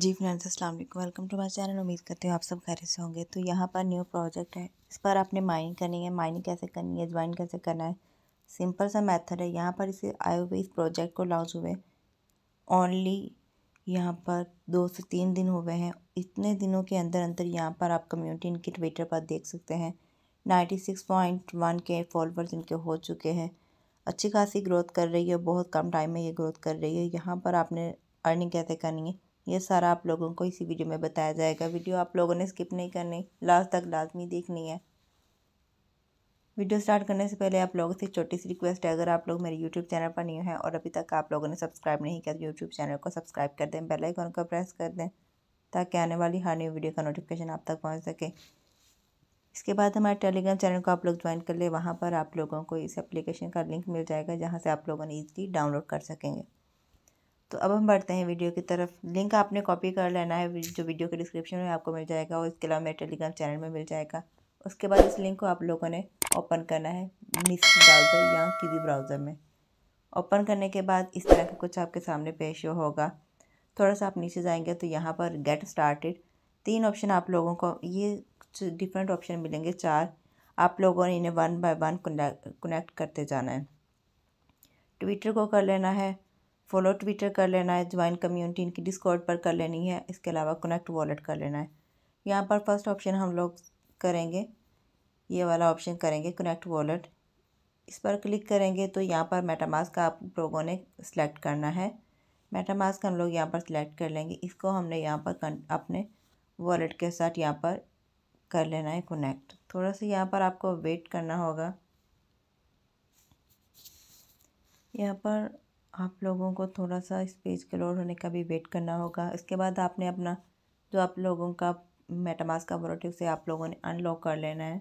जी friends अस्सलाम वालेकुम welcome to my channel उम्मीद करती हूँ आप सब खैर से होंगे तो यहाँ पर न्यू प्रोजेक्ट है इस पर आपने माइनिंग करनी है माइनिंग कैसे करनी है ज्वाइन कैसे करना है सिंपल सा मेथड है यहाँ पर इसे आए हुए इस प्रोजेक्ट को लॉन्च हुए ओनली यहाँ पर दो से तीन दिन हुए हैं इतने दिनों के अंदर अंदर यहाँ पर आप कम्यूनिटी इनके ट्विटर पर देख सकते हैं नाइन्टी सिक्स पॉइंट वन के फॉलोअर्स इनके हो चुके हैं अच्छी खासी ग्रोथ कर रही है बहुत कम टाइम में ये ग्रोथ कर रही है यहाँ पर आपने अर्निंग कैसे करनी है ये सारा आप लोगों को इसी वीडियो में बताया जाएगा वीडियो आप लोगों ने स्किप नहीं करनी लास्ट तक लाजमी देखनी है वीडियो स्टार्ट करने से पहले आप लोगों से छोटी सी रिक्वेस्ट है अगर आप लोग मेरे यूट्यूब चैनल पर न्यू हैं और अभी तक आप लोगों ने सब्सक्राइब नहीं किया तो यूट्यूब चैनल को सब्सक्राइब कर दें बेल आइकन को प्रेस कर दें ताकि आने वाली हर न्यू वीडियो का नोटिफिकेशन आप तक पहुँच सके इसके बाद हमारे टेलीग्राम चैनल को आप लोग ज्वाइन कर ले वहाँ पर आप लोगों को इस एप्लीकेशन का लिंक मिल जाएगा जहाँ से आप लोगों ने ईजिली डाउनलोड कर सकेंगे तो अब हम बढ़ते हैं वीडियो की तरफ लिंक आपने कॉपी कर लेना है जो वीडियो के डिस्क्रिप्शन में आपको मिल जाएगा और इसके अलावा मेरे टेलीग्राम चैनल में मिल जाएगा उसके बाद इस लिंक को आप लोगों ने ओपन करना है मिस ब्राउज़र या किसी ब्राउज़र में ओपन करने के बाद इस तरह का कुछ आपके सामने पेश होगा थोड़ा सा आप नीचे जाएंगे तो यहाँ पर गेट स्टार्टेड तीन ऑप्शन आप लोगों को ये डिफरेंट ऑप्शन मिलेंगे चार आप लोगों ने इन्हें वन बाय वन कनेक्ट करते जाना है ट्विटर को कर लेना है फॉलो ट्विटर कर लेना है ज्वाइन कम्युनिटी इनकी डिस्कॉर्ड पर कर लेनी है इसके अलावा कनेक्ट वॉलेट कर लेना है यहाँ पर फर्स्ट ऑप्शन हम लोग करेंगे ये वाला ऑप्शन करेंगे कनेक्ट वॉलेट इस पर क्लिक करेंगे तो यहाँ पर मेटामास्क आप लोगों ने सिलेक्ट करना है मेटामास्क हम लोग यहाँ पर सिलेक्ट कर लेंगे इसको हमने यहाँ पर अपने वॉलेट के साथ यहाँ पर कर लेना है कनेक्ट थोड़ा सा यहाँ पर आपको वेट करना होगा यहाँ पर आप लोगों को थोड़ा सा इस पेज क्लोर होने का भी वेट करना होगा इसके बाद आपने अपना जो आप लोगों का मेटामास का वॉलेट उसे आप लोगों ने अनलॉक कर लेना है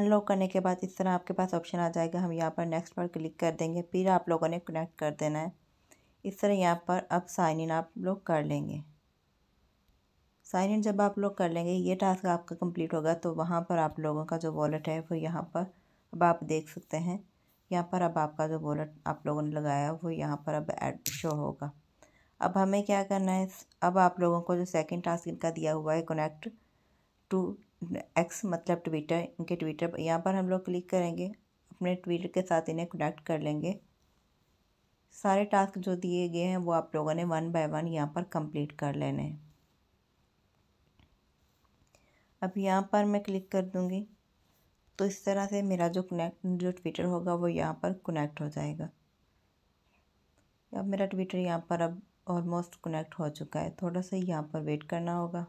अनलॉक करने के बाद इस तरह आपके पास ऑप्शन आ जाएगा हम यहाँ पर नेक्स्ट पर क्लिक कर देंगे फिर आप लोगों ने कनेक्ट कर देना है इस तरह यहाँ पर अब साइन इन आप लोग कर लेंगे साइन इन जब आप लोग कर लेंगे ये टास्क आपका कंप्लीट होगा तो वहाँ पर आप लोगों का जो वॉलेट है वो यहाँ पर अब आप देख सकते हैं यहाँ पर अब आपका जो वॉलेट आप लोगों ने लगाया वो यहाँ पर अब एड शो होगा अब हमें क्या करना है अब आप लोगों को जो सेकंड टास्क इनका दिया हुआ है कनेक्ट टू एक्स मतलब ट्विटर इनके ट्विटर यहाँ पर हम लोग क्लिक करेंगे अपने ट्विटर के साथ इन्हें कनेक्ट कर लेंगे सारे टास्क जो दिए गए हैं वो आप लोगों ने वन बाय वन यहाँ पर कंप्लीट कर लेने हैं अब यहाँ पर मैं क्लिक कर दूँगी तो इस तरह से मेरा जो कनेक्ट जो ट्विटर होगा वो यहाँ पर कनेक्ट हो जाएगा अब मेरा ट्विटर यहाँ पर अब ऑलमोस्ट कनेक्ट हो चुका है थोड़ा सा यहाँ पर वेट करना होगा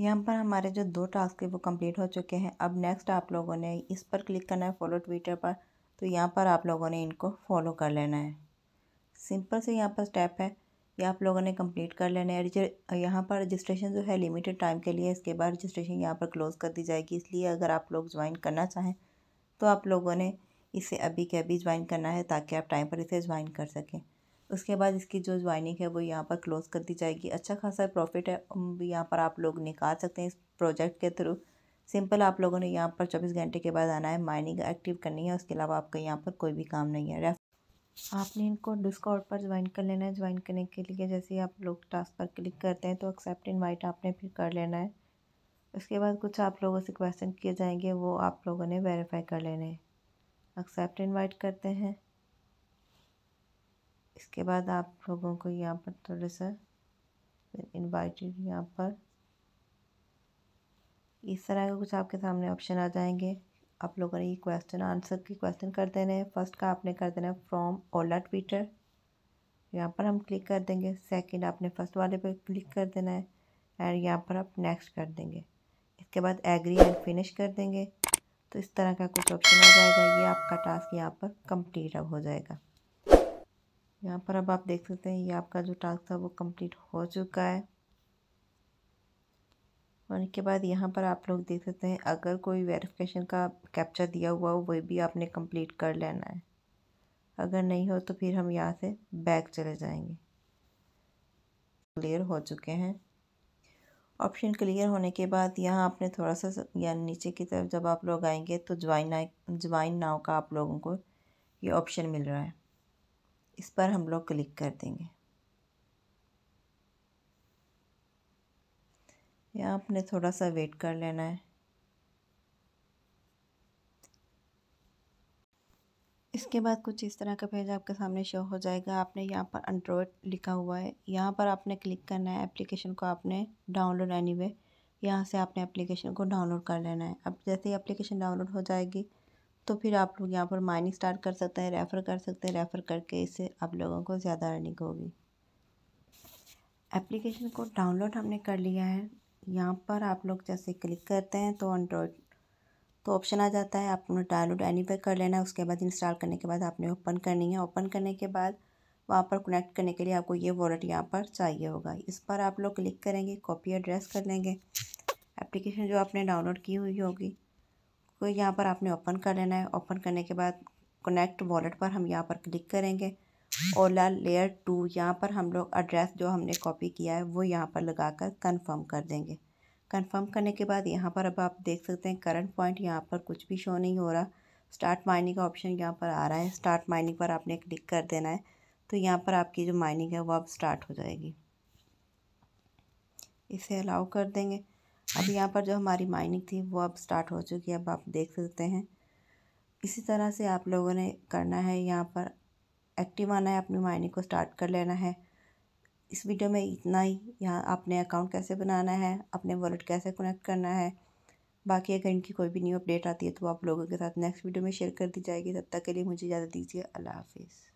यहाँ पर हमारे जो दो टास्क है वो कंप्लीट हो चुके हैं अब नेक्स्ट आप लोगों ने इस पर क्लिक करना है फॉलो ट्विटर पर तो यहाँ पर आप लोगों ने इनको फॉलो कर लेना है सिंपल से यहाँ पर स्टेप है ये आप लोगों ने कंप्लीट कर लेना है यहाँ पर रजिस्ट्रेशन जो है लिमिटेड टाइम के लिए इसके बाद रजिस्ट्रेशन यहाँ पर क्लोज़ कर दी जाएगी इसलिए अगर आप लोग ज्वाइन करना चाहें तो आप लोगों ने इसे अभी के अभी ज्वाइन करना है ताकि आप टाइम पर इसे ज्वाइन कर सकें उसके बाद इसकी जो ज्वाइनिंग है वो यहाँ पर क्लोज़ कर दी जाएगी अच्छा खासा प्रॉफिट है यहाँ पर आप लोग निकाल सकते हैं इस प्रोजेक्ट के थ्रू सिंपल आप लोगों ने यहाँ पर चौबीस घंटे के बाद आना है माइनिंग एक्टिव करनी है उसके अलावा आपका यहाँ पर कोई भी काम नहीं है आपने इनको डिस्कॉर्ड पर ज्वाइन कर लेना है ज्वाइन करने के लिए जैसे ही आप लोग टास्क पर क्लिक करते हैं तो एक्सेप्ट इनवाइट आपने फिर कर लेना है उसके बाद कुछ आप लोगों से क्वेश्चन किए जाएंगे वो आप लोगों ने वेरीफाई कर लेने हैं एक्सेप्ट इनवाइट करते हैं इसके बाद आप लोगों को यहाँ पर थोड़ा सा इन्वाइटेड यहाँ पर इस तरह का कुछ आपके सामने ऑप्शन आ जाएंगे आप लोगों ने ये क्वेश्चन आंसर की क्वेश्चन कर देने हैं फर्स्ट का आपने कर देना है फ्रॉम ओला ट्विटर यहाँ पर हम क्लिक कर देंगे सेकंड आपने फर्स्ट वाले पे क्लिक कर देना है एंड यहाँ पर आप नेक्स्ट कर देंगे इसके बाद एग्री एंड फिनिश कर देंगे तो इस तरह का कुछ ऑप्शन आ जाएगा ये आपका टास्क यहाँ पर कंप्लीट अब हो जाएगा यहाँ पर अब आप देख सकते हैं ये आपका जो टास्क था वो कम्प्लीट हो चुका है और इसके बाद यहाँ पर आप लोग देख सकते हैं अगर कोई वेरिफिकेशन का कैप्चा दिया हुआ हो वह भी आपने कंप्लीट कर लेना है अगर नहीं हो तो फिर हम यहाँ से बैक चले जाएंगे क्लियर हो चुके हैं ऑप्शन क्लियर होने के बाद यहाँ आपने थोड़ा सा या नीचे की तरफ जब आप लोग आएंगे तो ज्वाइन आई ज्वाइन नाव का आप लोगों को ये ऑप्शन मिल रहा है इस पर हम लोग क्लिक कर देंगे या आपने थोड़ा सा वेट कर लेना है इसके बाद कुछ इस तरह का पेज आपके सामने शो हो जाएगा आपने यहाँ पर एंड्रॉयड लिखा हुआ है यहाँ पर आपने क्लिक करना है एप्लीकेशन को आपने डाउनलोड एनी वे यहाँ से आपने एप्लीकेशन को डाउनलोड कर लेना है अब जैसे ही एप्लीकेशन डाउनलोड हो जाएगी तो फिर आप लोग यहाँ पर माइनिंग स्टार्ट कर सकते हैं रेफ़र कर सकते हैं रेफ़र करके इससे आप लोगों को ज़्यादा अर्निंग होगी एप्लीकेशन को डाउनलोड हमने कर लिया है यहाँ पर आप लोग जैसे क्लिक करते हैं तो एंड्रॉयड तो ऑप्शन आ जाता है आपने डाउनलोड एनी कर लेना है उसके बाद इंस्टॉल करने के बाद आपने ओपन करनी है ओपन करने के बाद वहाँ पर कनेक्ट करने के लिए आपको ये वॉलेट यहाँ पर चाहिए होगा इस पर आप लोग क्लिक करेंगे कॉपी एड्रेस कर लेंगे एप्लीकेशन जो आपने डाउनलोड की हुई होगी को यहाँ पर आपने ओपन कर लेना है ओपन करने के बाद कनेक्ट वॉलेट पर हम यहाँ पर क्लिक करेंगे ओला लेयर टू यहाँ पर हम लोग एड्रेस जो हमने कॉपी किया है वो यहाँ पर लगा कर कन्फर्म कर देंगे कन्फर्म करने के बाद यहाँ पर अब आप देख सकते हैं करंट पॉइंट यहाँ पर कुछ भी शो नहीं हो रहा स्टार्ट माइनिंग का ऑप्शन यहाँ पर आ रहा है स्टार्ट माइनिंग पर आपने क्लिक कर देना है तो यहाँ पर आपकी जो माइनिंग है वो अब स्टार्ट हो जाएगी इसे अलाउ कर देंगे अब यहाँ पर जो हमारी माइनिंग थी वो अब स्टार्ट हो चुकी है अब आप देख सकते हैं इसी तरह से आप लोगों ने करना है यहाँ पर एक्टिव आना है अपनी माइनिंग को स्टार्ट कर लेना है इस वीडियो में इतना ही यहाँ आपने अकाउंट कैसे बनाना है अपने वॉलेट कैसे कनेक्ट करना है बाकी अगर इनकी कोई भी न्यू अपडेट आती है तो आप लोगों के साथ नेक्स्ट वीडियो में शेयर कर दी जाएगी तब तक के लिए मुझे इजाज़त दीजिए अल्लाह हाफिज़